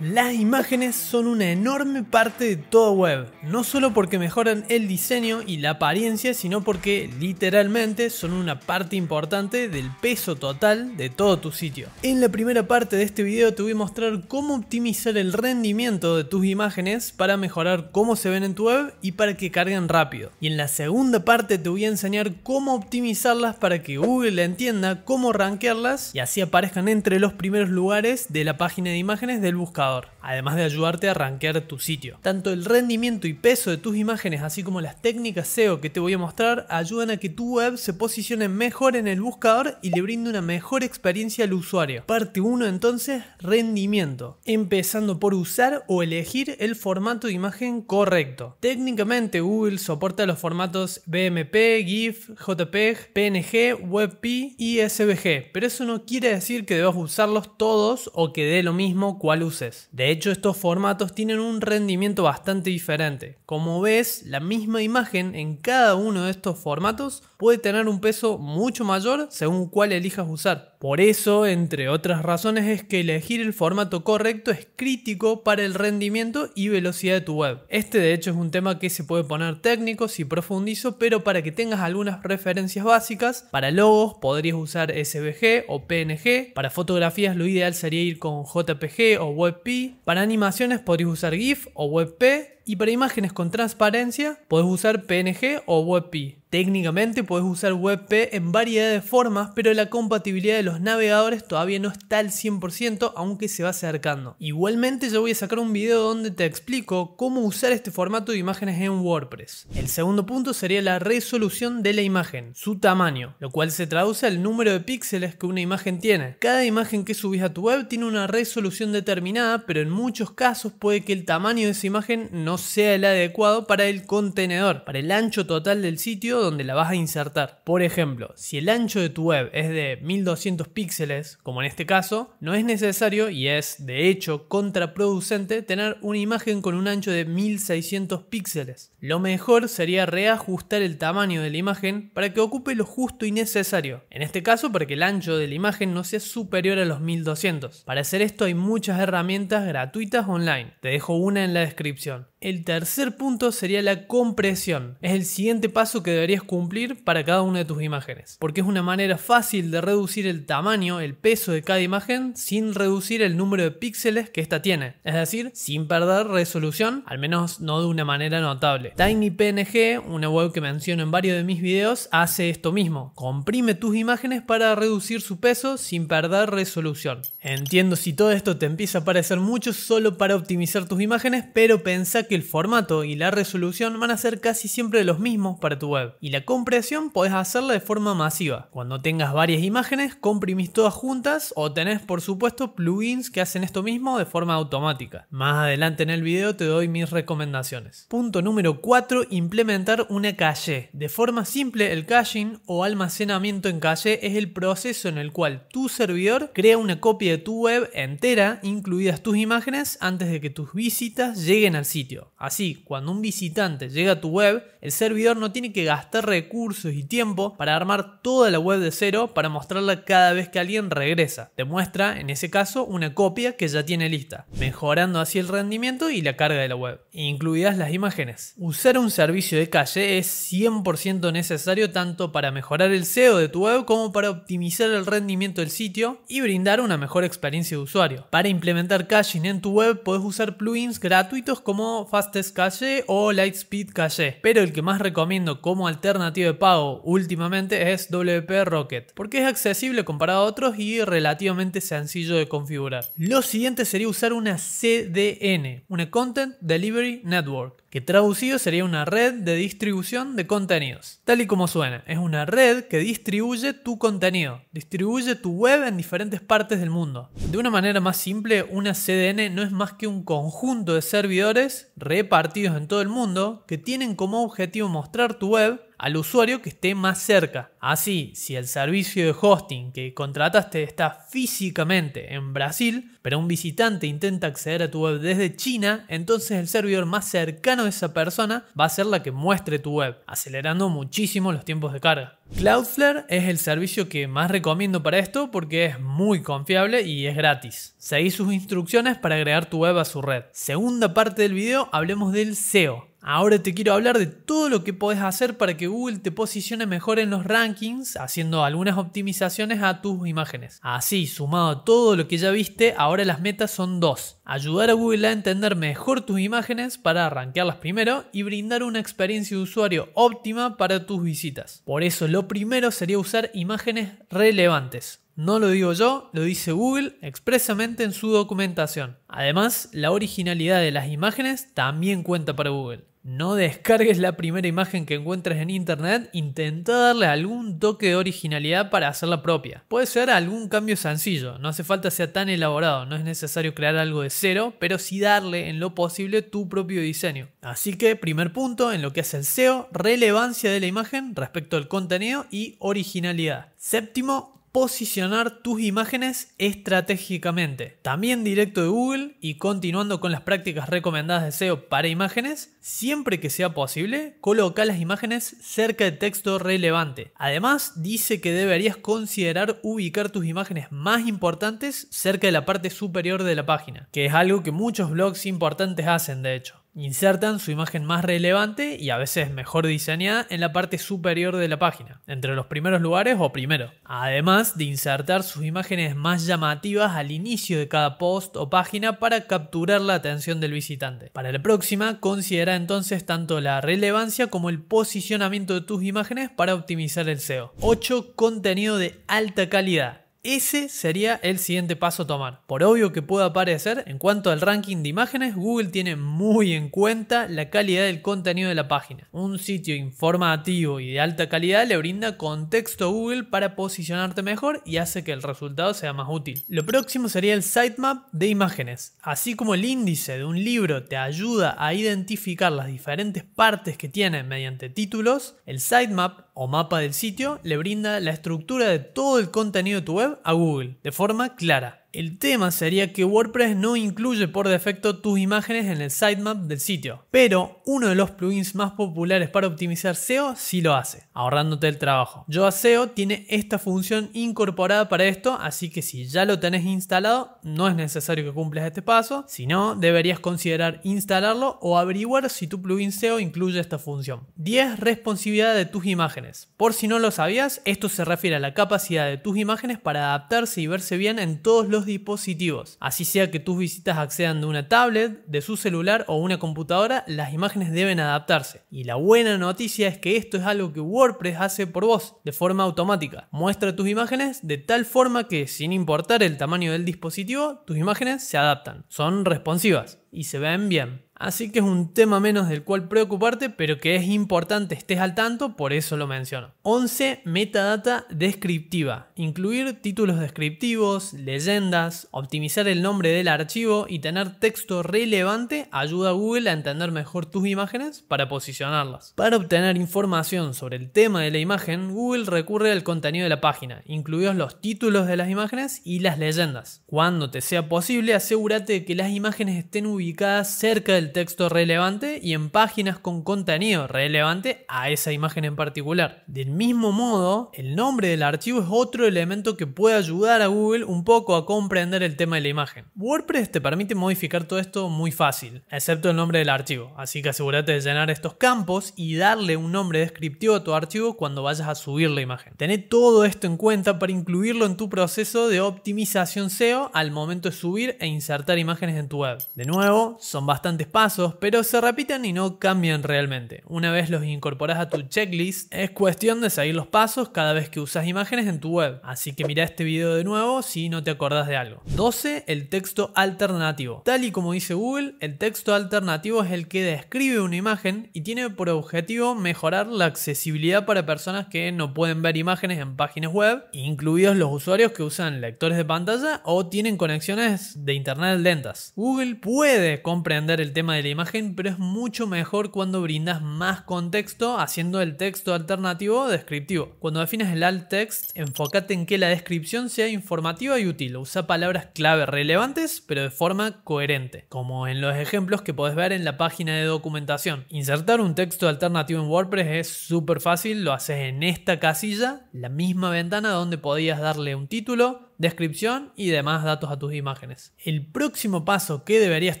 Las imágenes son una enorme parte de toda web, no solo porque mejoran el diseño y la apariencia, sino porque literalmente son una parte importante del peso total de todo tu sitio. En la primera parte de este video te voy a mostrar cómo optimizar el rendimiento de tus imágenes para mejorar cómo se ven en tu web y para que carguen rápido. Y en la segunda parte te voy a enseñar cómo optimizarlas para que Google entienda cómo rankearlas y así aparezcan entre los primeros lugares de la página de imágenes del buscador además de ayudarte a rankear tu sitio. Tanto el rendimiento y peso de tus imágenes, así como las técnicas SEO que te voy a mostrar, ayudan a que tu web se posicione mejor en el buscador y le brinde una mejor experiencia al usuario. Parte 1 entonces, rendimiento. Empezando por usar o elegir el formato de imagen correcto. Técnicamente Google soporta los formatos BMP, GIF, JPEG, PNG, WebP y SVG, pero eso no quiere decir que debas usarlos todos o que dé lo mismo cuál uses. De hecho, estos formatos tienen un rendimiento bastante diferente. Como ves, la misma imagen en cada uno de estos formatos puede tener un peso mucho mayor según cuál elijas usar. Por eso, entre otras razones, es que elegir el formato correcto es crítico para el rendimiento y velocidad de tu web. Este de hecho es un tema que se puede poner técnico si profundizo, pero para que tengas algunas referencias básicas, para logos podrías usar SVG o PNG, para fotografías lo ideal sería ir con JPG o WebP, para animaciones podéis usar GIF o WebP. Y para imágenes con transparencia podés usar PNG o WebP. Técnicamente puedes usar WebP en variedad de formas, pero la compatibilidad de los navegadores todavía no está al 100%, aunque se va acercando. Igualmente yo voy a sacar un video donde te explico cómo usar este formato de imágenes en WordPress. El segundo punto sería la resolución de la imagen, su tamaño, lo cual se traduce al número de píxeles que una imagen tiene. Cada imagen que subís a tu web tiene una resolución determinada, pero en muchos casos puede que el tamaño de esa imagen no sea el adecuado para el contenedor, para el ancho total del sitio donde la vas a insertar. Por ejemplo, si el ancho de tu web es de 1200 píxeles, como en este caso, no es necesario y es de hecho contraproducente tener una imagen con un ancho de 1600 píxeles. Lo mejor sería reajustar el tamaño de la imagen para que ocupe lo justo y necesario. En este caso, para que el ancho de la imagen no sea superior a los 1200. Para hacer esto hay muchas herramientas gratuitas online. Te dejo una en la descripción. El tercer punto sería la compresión. Es el siguiente paso que debería cumplir para cada una de tus imágenes, porque es una manera fácil de reducir el tamaño, el peso de cada imagen sin reducir el número de píxeles que ésta tiene, es decir, sin perder resolución, al menos no de una manera notable. TinyPNG, una web que menciono en varios de mis videos, hace esto mismo, comprime tus imágenes para reducir su peso sin perder resolución. Entiendo si todo esto te empieza a parecer mucho solo para optimizar tus imágenes, pero pensá que el formato y la resolución van a ser casi siempre los mismos para tu web. Y la compresión podés hacerla de forma masiva. Cuando tengas varias imágenes, comprimís todas juntas o tenés por supuesto plugins que hacen esto mismo de forma automática. Más adelante en el video te doy mis recomendaciones. Punto número 4. Implementar una caché. De forma simple, el caching o almacenamiento en caché es el proceso en el cual tu servidor crea una copia de tu web entera, incluidas tus imágenes, antes de que tus visitas lleguen al sitio. Así, cuando un visitante llega a tu web, el servidor no tiene que gastar gastar recursos y tiempo para armar toda la web de cero para mostrarla cada vez que alguien regresa. Te muestra, en ese caso, una copia que ya tiene lista, mejorando así el rendimiento y la carga de la web, incluidas las imágenes. Usar un servicio de calle es 100% necesario tanto para mejorar el SEO de tu web como para optimizar el rendimiento del sitio y brindar una mejor experiencia de usuario. Para implementar caching en tu web puedes usar plugins gratuitos como Fastest Cache o Lightspeed Cache, pero el que más recomiendo como alternativa de pago últimamente es WP Rocket, porque es accesible comparado a otros y relativamente sencillo de configurar. Lo siguiente sería usar una CDN, una Content Delivery Network, que traducido sería una red de distribución de contenidos. Tal y como suena, es una red que distribuye tu contenido, distribuye tu web en diferentes partes del mundo. De una manera más simple, una CDN no es más que un conjunto de servidores repartidos en todo el mundo que tienen como objetivo mostrar tu web al usuario que esté más cerca. Así, si el servicio de hosting que contrataste está físicamente en Brasil, pero un visitante intenta acceder a tu web desde China, entonces el servidor más cercano a esa persona va a ser la que muestre tu web, acelerando muchísimo los tiempos de carga. Cloudflare es el servicio que más recomiendo para esto porque es muy confiable y es gratis. Seguí sus instrucciones para agregar tu web a su red. Segunda parte del video hablemos del SEO Ahora te quiero hablar de todo lo que podés hacer para que Google te posicione mejor en los rankings, haciendo algunas optimizaciones a tus imágenes. Así, sumado a todo lo que ya viste, ahora las metas son dos. Ayudar a Google a entender mejor tus imágenes para rankearlas primero y brindar una experiencia de usuario óptima para tus visitas. Por eso lo primero sería usar imágenes relevantes. No lo digo yo, lo dice Google expresamente en su documentación. Además, la originalidad de las imágenes también cuenta para Google no descargues la primera imagen que encuentres en internet, intenta darle algún toque de originalidad para hacerla propia. Puede ser algún cambio sencillo, no hace falta sea tan elaborado, no es necesario crear algo de cero, pero sí darle en lo posible tu propio diseño. Así que, primer punto en lo que hace el SEO, relevancia de la imagen respecto al contenido y originalidad. Séptimo, posicionar tus imágenes estratégicamente. También directo de Google y continuando con las prácticas recomendadas de SEO para imágenes, siempre que sea posible, coloca las imágenes cerca de texto relevante. Además, dice que deberías considerar ubicar tus imágenes más importantes cerca de la parte superior de la página, que es algo que muchos blogs importantes hacen de hecho insertan su imagen más relevante y a veces mejor diseñada en la parte superior de la página, entre los primeros lugares o primero, además de insertar sus imágenes más llamativas al inicio de cada post o página para capturar la atención del visitante. Para la próxima, considera entonces tanto la relevancia como el posicionamiento de tus imágenes para optimizar el SEO. 8. Contenido de alta calidad. Ese sería el siguiente paso a tomar. Por obvio que pueda parecer, en cuanto al ranking de imágenes, Google tiene muy en cuenta la calidad del contenido de la página. Un sitio informativo y de alta calidad le brinda contexto a Google para posicionarte mejor y hace que el resultado sea más útil. Lo próximo sería el sitemap de imágenes. Así como el índice de un libro te ayuda a identificar las diferentes partes que tiene mediante títulos, el sitemap o mapa del sitio le brinda la estructura de todo el contenido de tu web a Google de forma clara. El tema sería que WordPress no incluye por defecto tus imágenes en el sitemap del sitio, pero uno de los plugins más populares para optimizar SEO sí lo hace, ahorrándote el trabajo. Yoa SEO tiene esta función incorporada para esto, así que si ya lo tenés instalado, no es necesario que cumples este paso, si no deberías considerar instalarlo o averiguar si tu plugin SEO incluye esta función. 10. Responsividad de tus imágenes. Por si no lo sabías, esto se refiere a la capacidad de tus imágenes para adaptarse y verse bien en todos los dispositivos. Así sea que tus visitas accedan de una tablet, de su celular o una computadora, las imágenes deben adaptarse. Y la buena noticia es que esto es algo que WordPress hace por vos, de forma automática. Muestra tus imágenes de tal forma que, sin importar el tamaño del dispositivo, tus imágenes se adaptan, son responsivas y se ven bien. Así que es un tema menos del cual preocuparte, pero que es importante estés al tanto, por eso lo menciono. 11. Metadata descriptiva. Incluir títulos descriptivos, leyendas, optimizar el nombre del archivo y tener texto relevante ayuda a Google a entender mejor tus imágenes para posicionarlas. Para obtener información sobre el tema de la imagen, Google recurre al contenido de la página, incluidos los títulos de las imágenes y las leyendas. Cuando te sea posible, asegúrate de que las imágenes estén ubicadas cerca del texto relevante y en páginas con contenido relevante a esa imagen en particular. Del mismo modo, el nombre del archivo es otro elemento que puede ayudar a Google un poco a comprender el tema de la imagen. WordPress te permite modificar todo esto muy fácil, excepto el nombre del archivo, así que asegúrate de llenar estos campos y darle un nombre descriptivo a tu archivo cuando vayas a subir la imagen. Tené todo esto en cuenta para incluirlo en tu proceso de optimización SEO al momento de subir e insertar imágenes en tu web. De nuevo, son bastantes pasos, pero se repiten y no cambian realmente. Una vez los incorporas a tu checklist, es cuestión de seguir los pasos cada vez que usas imágenes en tu web. Así que mira este video de nuevo si no te acordás de algo. 12. El texto alternativo. Tal y como dice Google, el texto alternativo es el que describe una imagen y tiene por objetivo mejorar la accesibilidad para personas que no pueden ver imágenes en páginas web, incluidos los usuarios que usan lectores de pantalla o tienen conexiones de internet lentas. Google puede comprender el tema de la imagen, pero es mucho mejor cuando brindas más contexto haciendo el texto alternativo o descriptivo. Cuando defines el alt text, enfócate en que la descripción sea informativa y útil. Usa palabras clave relevantes, pero de forma coherente, como en los ejemplos que podés ver en la página de documentación. Insertar un texto alternativo en WordPress es súper fácil, lo haces en esta casilla, la misma ventana donde podías darle un título, descripción y demás datos a tus imágenes. El próximo paso que deberías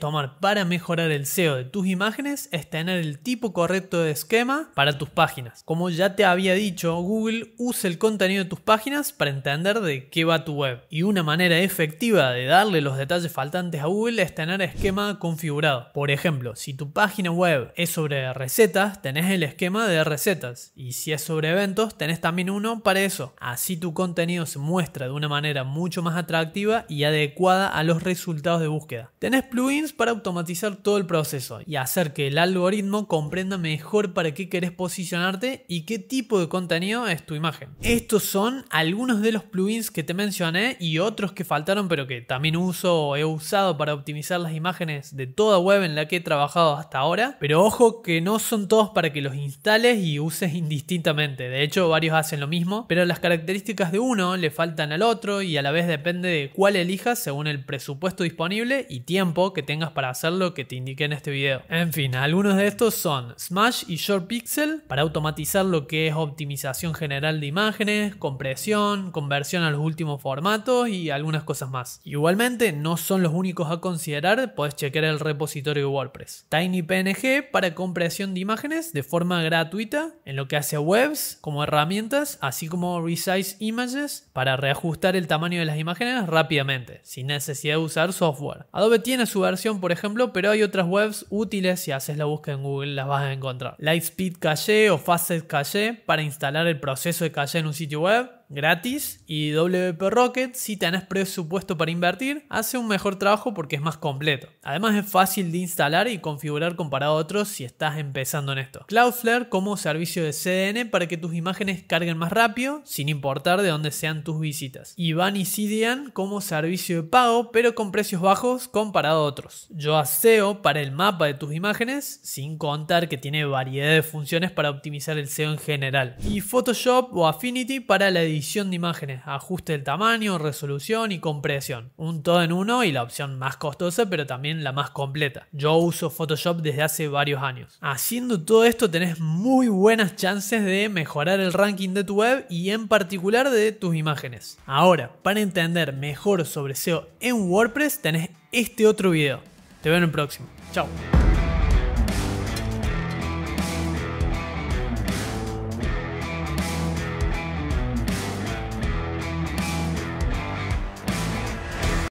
tomar para mejorar el SEO de tus imágenes es tener el tipo correcto de esquema para tus páginas. Como ya te había dicho, Google usa el contenido de tus páginas para entender de qué va tu web. Y una manera efectiva de darle los detalles faltantes a Google es tener esquema configurado. Por ejemplo, si tu página web es sobre recetas, tenés el esquema de recetas. Y si es sobre eventos, tenés también uno para eso. Así tu contenido se muestra de una manera mucho más atractiva y adecuada a los resultados de búsqueda. Tenés plugins para automatizar todo el proceso y hacer que el algoritmo comprenda mejor para qué querés posicionarte y qué tipo de contenido es tu imagen. Estos son algunos de los plugins que te mencioné y otros que faltaron pero que también uso o he usado para optimizar las imágenes de toda web en la que he trabajado hasta ahora. Pero ojo que no son todos para que los instales y uses indistintamente. De hecho varios hacen lo mismo, pero las características de uno le faltan al otro y a la vez depende de cuál elijas según el presupuesto disponible y tiempo que tengas para hacer lo que te indique en este video. En fin, algunos de estos son Smash y Short Pixel para automatizar lo que es optimización general de imágenes, compresión, conversión a los últimos formatos y algunas cosas más. Igualmente, no son los únicos a considerar, puedes chequear el repositorio de WordPress. TinyPNG para compresión de imágenes de forma gratuita en lo que hace webs como herramientas, así como Resize Images para reajustar el tamaño de las imágenes rápidamente, sin necesidad de usar software. Adobe tiene su versión, por ejemplo, pero hay otras webs útiles si haces la búsqueda en Google, las vas a encontrar. Lightspeed Cache o Facet Cache para instalar el proceso de Cache en un sitio web gratis y WP Rocket, si tenés presupuesto para invertir, hace un mejor trabajo porque es más completo. Además es fácil de instalar y configurar comparado a otros si estás empezando en esto. Cloudflare como servicio de CDN para que tus imágenes carguen más rápido sin importar de dónde sean tus visitas. Y vanicidian como servicio de pago pero con precios bajos comparado a otros. Yo SEO para el mapa de tus imágenes sin contar que tiene variedad de funciones para optimizar el SEO en general. Y Photoshop o Affinity para la edición de imágenes, ajuste del tamaño, resolución y compresión. Un todo en uno y la opción más costosa pero también la más completa. Yo uso Photoshop desde hace varios años. Haciendo todo esto tenés muy buenas chances de mejorar el ranking de tu web y en particular de tus imágenes. Ahora, para entender mejor sobre SEO en WordPress tenés este otro video. Te veo en el próximo. Chao.